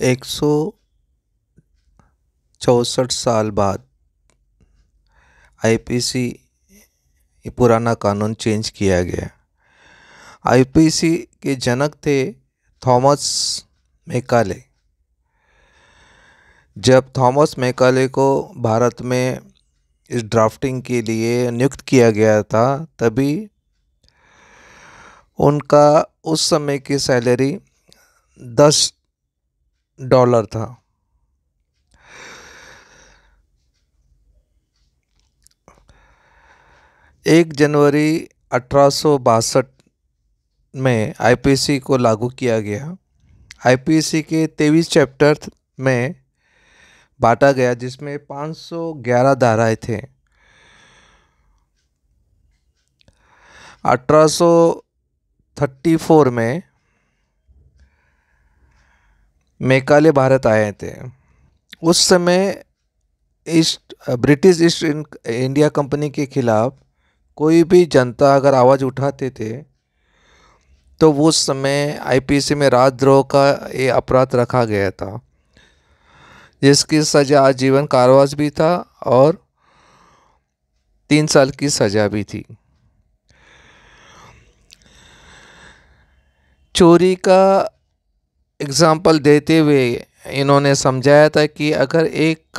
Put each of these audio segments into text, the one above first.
एक सौ साल बाद आईपीसी पुराना कानून चेंज किया गया आईपीसी के जनक थे थॉमस मेकाले जब थॉमस मेकाले को भारत में इस ड्राफ्टिंग के लिए नियुक्त किया गया था तभी उनका उस समय की सैलरी दस डॉलर था एक जनवरी अठारह में आईपीसी को लागू किया गया आईपीसी के तेईस चैप्टर में बांटा गया जिसमें 511 धाराएं थे अठारह में मेकाले भारत आए थे उस समय East British East India Company के खिलाफ कोई भी जनता अगर आवाज़ उठाते थे तो वो उस समय आईपीसी में राजद्रोह का ये अपराध रखा गया था जिसकी सज़ा आजीवन कारावास भी था और तीन साल की सज़ा भी थी चोरी का एग्ज़ाम्पल देते हुए इन्होंने समझाया था कि अगर एक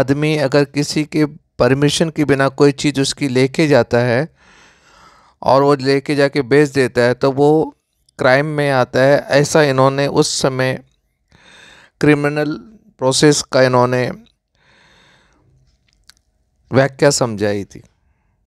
आदमी अगर किसी के परमिशन के बिना कोई चीज़ उसकी लेके जाता है और वो लेके जाके बेच देता है तो वो क्राइम में आता है ऐसा इन्होंने उस समय क्रिमिनल प्रोसेस का इन्होंने व्याख्या समझाई थी